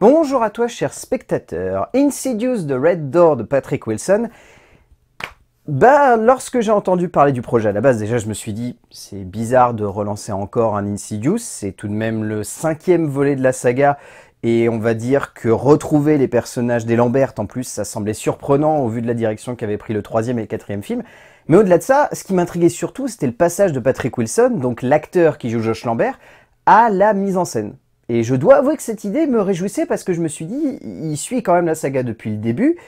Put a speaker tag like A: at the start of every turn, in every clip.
A: Bonjour à toi, cher spectateur. Insidious The Red Door de Patrick Wilson. Bah, lorsque j'ai entendu parler du projet à la base, déjà je me suis dit, c'est bizarre de relancer encore un Insidious. C'est tout de même le cinquième volet de la saga. Et on va dire que retrouver les personnages des Lambert, en plus, ça semblait surprenant au vu de la direction qu'avait pris le troisième et le quatrième film. Mais au-delà de ça, ce qui m'intriguait surtout, c'était le passage de Patrick Wilson, donc l'acteur qui joue Josh Lambert, à la mise en scène. Et je dois avouer que cette idée me réjouissait parce que je me suis dit, il suit quand même la saga depuis le début,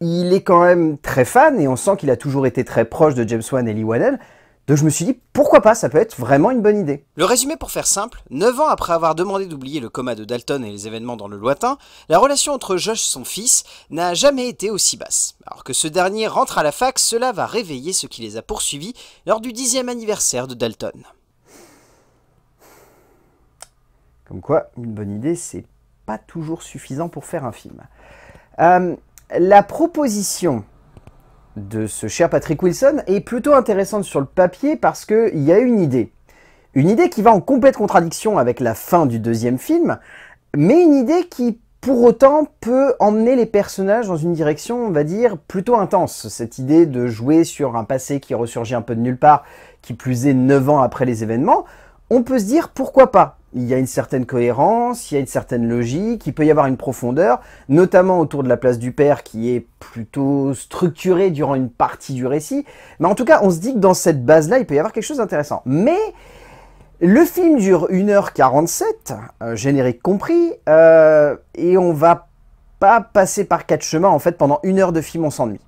A: il est quand même très fan et on sent qu'il a toujours été très proche de James Wan et Lee Whannell. Donc je me suis dit, pourquoi pas, ça peut être vraiment une bonne idée. Le résumé pour faire simple, 9 ans après avoir demandé d'oublier le coma de Dalton et les événements dans le lointain, la relation entre Josh et son fils n'a jamais été aussi basse. Alors que ce dernier rentre à la fac, cela va réveiller ce qui les a poursuivis lors du dixième anniversaire de Dalton. Donc quoi, une bonne idée, c'est pas toujours suffisant pour faire un film. Euh, la proposition de ce cher Patrick Wilson est plutôt intéressante sur le papier parce qu'il y a une idée. Une idée qui va en complète contradiction avec la fin du deuxième film, mais une idée qui pour autant peut emmener les personnages dans une direction, on va dire, plutôt intense. Cette idée de jouer sur un passé qui ressurgit un peu de nulle part, qui plus est neuf ans après les événements, on peut se dire pourquoi pas il y a une certaine cohérence, il y a une certaine logique, il peut y avoir une profondeur, notamment autour de la place du père qui est plutôt structurée durant une partie du récit. Mais en tout cas, on se dit que dans cette base-là, il peut y avoir quelque chose d'intéressant. Mais le film dure 1h47, euh, générique compris, euh, et on va pas passer par quatre chemins. En fait, pendant une heure de film, on s'ennuie.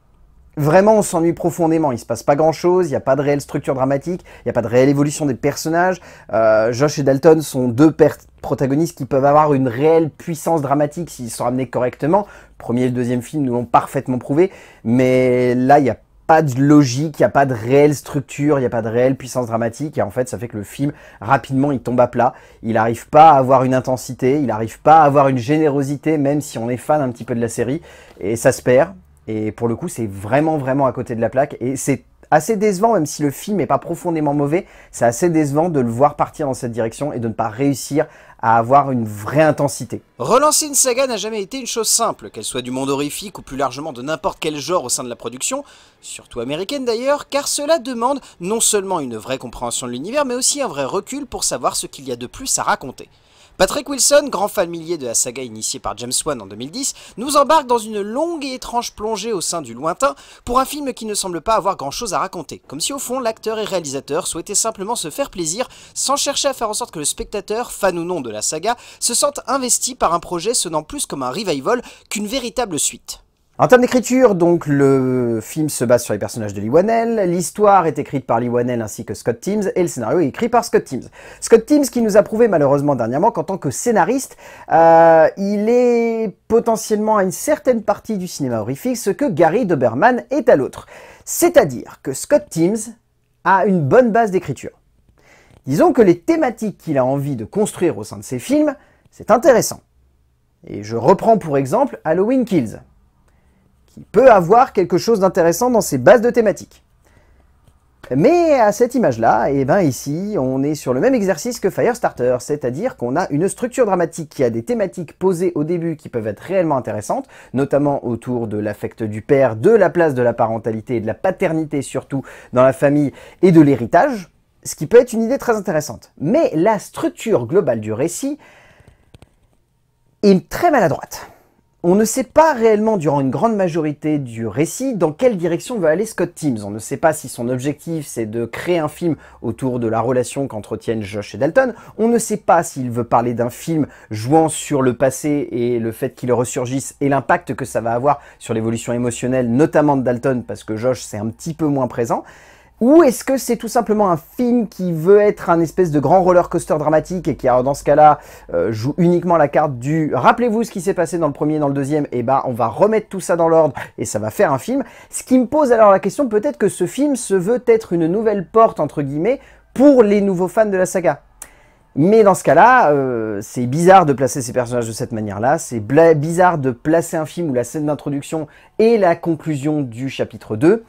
A: Vraiment, on s'ennuie profondément. Il se passe pas grand chose. Il n'y a pas de réelle structure dramatique. Il n'y a pas de réelle évolution des personnages. Euh, Josh et Dalton sont deux protagonistes qui peuvent avoir une réelle puissance dramatique s'ils sont ramenés correctement. premier et deuxième film nous l'ont parfaitement prouvé. Mais là, il n'y a pas de logique, il n'y a pas de réelle structure, il n'y a pas de réelle puissance dramatique, et en fait ça fait que le film, rapidement, il tombe à plat, il n'arrive pas à avoir une intensité, il n'arrive pas à avoir une générosité, même si on est fan un petit peu de la série, et ça se perd, et pour le coup, c'est vraiment, vraiment à côté de la plaque. Et c'est assez décevant, même si le film n'est pas profondément mauvais, c'est assez décevant de le voir partir dans cette direction et de ne pas réussir à avoir une vraie intensité. Relancer une saga n'a jamais été une chose simple, qu'elle soit du monde horrifique ou plus largement de n'importe quel genre au sein de la production, surtout américaine d'ailleurs, car cela demande non seulement une vraie compréhension de l'univers, mais aussi un vrai recul pour savoir ce qu'il y a de plus à raconter. Patrick Wilson, grand familier de la saga initiée par James Wan en 2010, nous embarque dans une longue et étrange plongée au sein du lointain pour un film qui ne semble pas avoir grand chose à raconter, comme si au fond l'acteur et réalisateur souhaitaient simplement se faire plaisir sans chercher à faire en sorte que le spectateur, fan ou non de la saga, se sente investi par un projet sonnant plus comme un revival qu'une véritable suite. En termes d'écriture, donc le film se base sur les personnages de Lee Wanell, l'histoire est écrite par Lee Wanell ainsi que Scott Teams, et le scénario est écrit par Scott Teams. Scott Teams qui nous a prouvé malheureusement dernièrement qu'en tant que scénariste, euh, il est potentiellement à une certaine partie du cinéma horrifique ce que Gary Doberman est à l'autre. C'est-à-dire que Scott Teams a une bonne base d'écriture. Disons que les thématiques qu'il a envie de construire au sein de ses films, c'est intéressant. Et je reprends pour exemple Halloween Kills qui peut avoir quelque chose d'intéressant dans ses bases de thématiques. Mais à cette image-là, et eh ben ici, on est sur le même exercice que Firestarter, c'est-à-dire qu'on a une structure dramatique qui a des thématiques posées au début qui peuvent être réellement intéressantes, notamment autour de l'affect du père, de la place de la parentalité et de la paternité surtout dans la famille et de l'héritage, ce qui peut être une idée très intéressante. Mais la structure globale du récit est très maladroite. On ne sait pas réellement durant une grande majorité du récit dans quelle direction va aller Scott Teams. On ne sait pas si son objectif c'est de créer un film autour de la relation qu'entretiennent Josh et Dalton. On ne sait pas s'il veut parler d'un film jouant sur le passé et le fait qu'il ressurgisse et l'impact que ça va avoir sur l'évolution émotionnelle, notamment de Dalton, parce que Josh c'est un petit peu moins présent. Ou est-ce que c'est tout simplement un film qui veut être un espèce de grand roller coaster dramatique et qui, dans ce cas-là, euh, joue uniquement la carte du « rappelez-vous ce qui s'est passé dans le premier, dans le deuxième, et eh ben on va remettre tout ça dans l'ordre et ça va faire un film ». Ce qui me pose alors la question, peut-être que ce film se veut être une nouvelle porte, entre guillemets, pour les nouveaux fans de la saga. Mais dans ce cas-là, euh, c'est bizarre de placer ces personnages de cette manière-là, c'est bizarre de placer un film où la scène d'introduction est la conclusion du chapitre 2,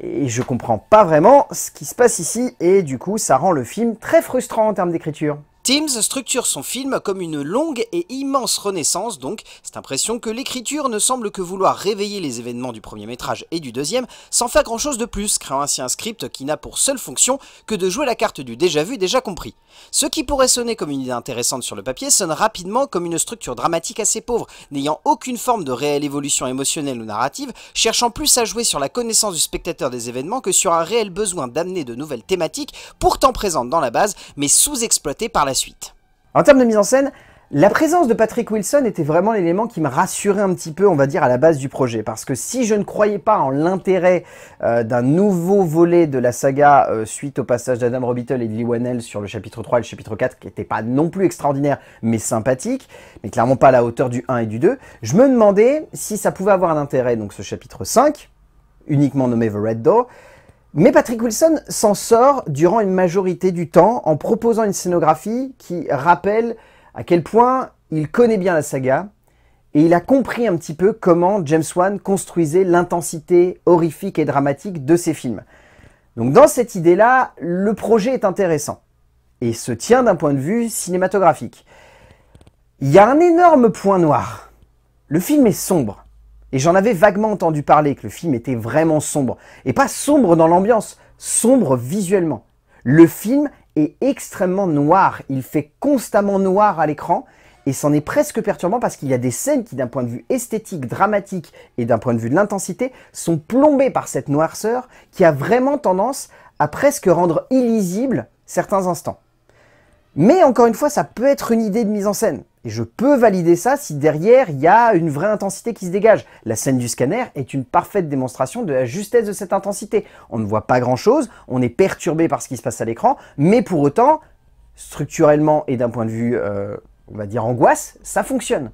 A: et je comprends pas vraiment ce qui se passe ici et du coup ça rend le film très frustrant en termes d'écriture. Teams structure son film comme une longue et immense renaissance, donc cette impression que l'écriture ne semble que vouloir réveiller les événements du premier métrage et du deuxième, sans faire grand chose de plus, créant ainsi un script qui n'a pour seule fonction que de jouer la carte du déjà vu, déjà compris. Ce qui pourrait sonner comme une idée intéressante sur le papier sonne rapidement comme une structure dramatique assez pauvre, n'ayant aucune forme de réelle évolution émotionnelle ou narrative, cherchant plus à jouer sur la connaissance du spectateur des événements que sur un réel besoin d'amener de nouvelles thématiques, pourtant présentes dans la base, mais sous-exploitées par la suite. En termes de mise en scène, la présence de Patrick Wilson était vraiment l'élément qui me rassurait un petit peu, on va dire, à la base du projet. Parce que si je ne croyais pas en l'intérêt euh, d'un nouveau volet de la saga euh, suite au passage d'Adam Robittle et de Lee Wannell sur le chapitre 3 et le chapitre 4, qui n'était pas non plus extraordinaire, mais sympathique, mais clairement pas à la hauteur du 1 et du 2, je me demandais si ça pouvait avoir un intérêt, donc ce chapitre 5, uniquement nommé The Red Door, mais Patrick Wilson s'en sort durant une majorité du temps en proposant une scénographie qui rappelle à quel point il connaît bien la saga et il a compris un petit peu comment James Wan construisait l'intensité horrifique et dramatique de ses films. Donc dans cette idée-là, le projet est intéressant et se tient d'un point de vue cinématographique. Il y a un énorme point noir. Le film est sombre. Et j'en avais vaguement entendu parler que le film était vraiment sombre. Et pas sombre dans l'ambiance, sombre visuellement. Le film est extrêmement noir, il fait constamment noir à l'écran, et c'en est presque perturbant parce qu'il y a des scènes qui d'un point de vue esthétique, dramatique et d'un point de vue de l'intensité sont plombées par cette noirceur qui a vraiment tendance à presque rendre illisible certains instants. Mais encore une fois, ça peut être une idée de mise en scène. Et je peux valider ça si derrière, il y a une vraie intensité qui se dégage. La scène du scanner est une parfaite démonstration de la justesse de cette intensité. On ne voit pas grand-chose, on est perturbé par ce qui se passe à l'écran, mais pour autant, structurellement et d'un point de vue, euh, on va dire, angoisse, ça fonctionne.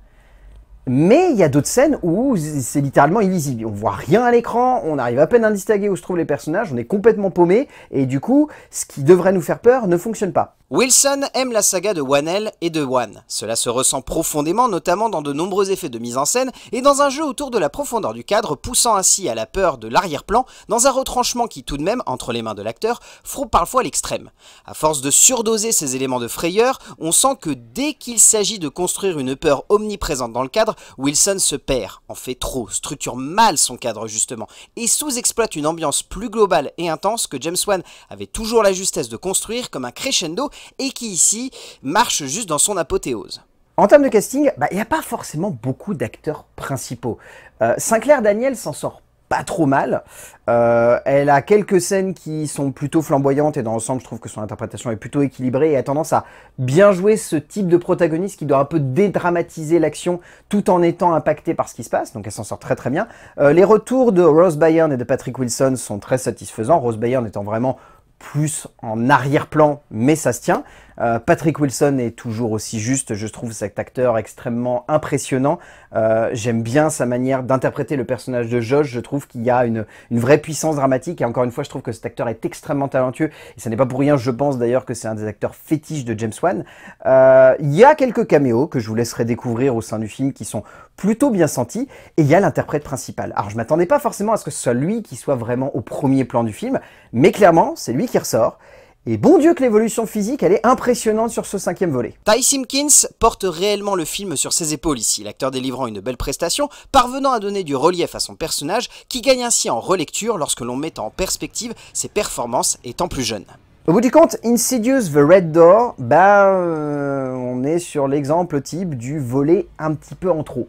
A: Mais il y a d'autres scènes où c'est littéralement illisible. On voit rien à l'écran, on arrive à peine à distinguer où se trouvent les personnages, on est complètement paumé, et du coup, ce qui devrait nous faire peur ne fonctionne pas. Wilson aime la saga de Wanel et de Wan. Cela se ressent profondément, notamment dans de nombreux effets de mise en scène et dans un jeu autour de la profondeur du cadre, poussant ainsi à la peur de l'arrière-plan, dans un retranchement qui tout de même, entre les mains de l'acteur, frôle parfois l'extrême. À force de surdoser ces éléments de frayeur, on sent que dès qu'il s'agit de construire une peur omniprésente dans le cadre, Wilson se perd, en fait trop, structure mal son cadre justement, et sous-exploite une ambiance plus globale et intense que James Wan avait toujours la justesse de construire comme un crescendo et qui ici marche juste dans son apothéose. En termes de casting, bah, il n'y a pas forcément beaucoup d'acteurs principaux. Euh, Sinclair Daniel s'en sort pas trop mal. Euh, elle a quelques scènes qui sont plutôt flamboyantes et dans l'ensemble, je trouve que son interprétation est plutôt équilibrée et a tendance à bien jouer ce type de protagoniste qui doit un peu dédramatiser l'action tout en étant impacté par ce qui se passe. Donc elle s'en sort très très bien. Euh, les retours de Rose Bayern et de Patrick Wilson sont très satisfaisants. Rose Bayern étant vraiment plus en arrière-plan, mais ça se tient. Euh, Patrick Wilson est toujours aussi juste, je trouve cet acteur extrêmement impressionnant. Euh, j'aime bien sa manière d'interpréter le personnage de Josh, je trouve qu'il y a une, vraie puissance dramatique et encore une fois je trouve que cet acteur est extrêmement talentueux et ce n'est pas pour rien, je pense d'ailleurs que c'est un des acteurs fétiches de James Wan. Euh, il y a quelques caméos que je vous laisserai découvrir au sein du film qui sont plutôt bien sentis et il y a l'interprète principal. Alors je m'attendais pas forcément à ce que ce soit lui qui soit vraiment au premier plan du film, mais clairement c'est lui qui ressort et bon Dieu que l'évolution physique, elle est impressionnante sur ce cinquième volet. Ty Simpkins porte réellement le film sur ses épaules ici, l'acteur délivrant une belle prestation, parvenant à donner du relief à son personnage, qui gagne ainsi en relecture lorsque l'on met en perspective ses performances étant plus jeune. Au bout du compte, Insidious The Red Door, bah, euh, on est sur l'exemple type du volet un petit peu en trop.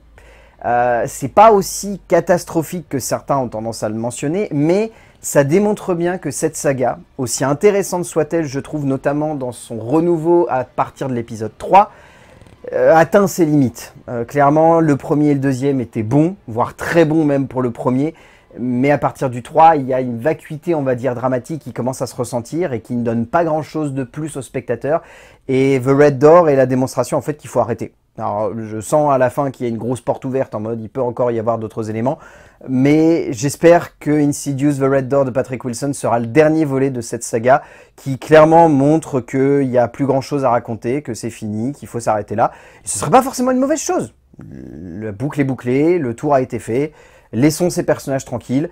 A: Euh, c'est pas aussi catastrophique que certains ont tendance à le mentionner, mais ça démontre bien que cette saga, aussi intéressante soit-elle, je trouve notamment dans son renouveau à partir de l'épisode 3, euh, atteint ses limites. Euh, clairement, le premier et le deuxième étaient bons, voire très bons même pour le premier, mais à partir du 3, il y a une vacuité, on va dire, dramatique qui commence à se ressentir et qui ne donne pas grand-chose de plus aux spectateurs. Et The Red Door est la démonstration en fait qu'il faut arrêter. Alors, je sens à la fin qu'il y a une grosse porte ouverte en mode il peut encore y avoir d'autres éléments, mais j'espère que Insidious The Red Door de Patrick Wilson sera le dernier volet de cette saga qui clairement montre qu'il n'y a plus grand chose à raconter, que c'est fini, qu'il faut s'arrêter là. Ce ce serait pas forcément une mauvaise chose. La boucle est bouclée, le tour a été fait, laissons ces personnages tranquilles,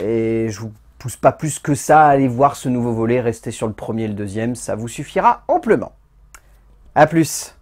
A: et je vous pousse pas plus que ça à aller voir ce nouveau volet, restez sur le premier et le deuxième, ça vous suffira amplement. A plus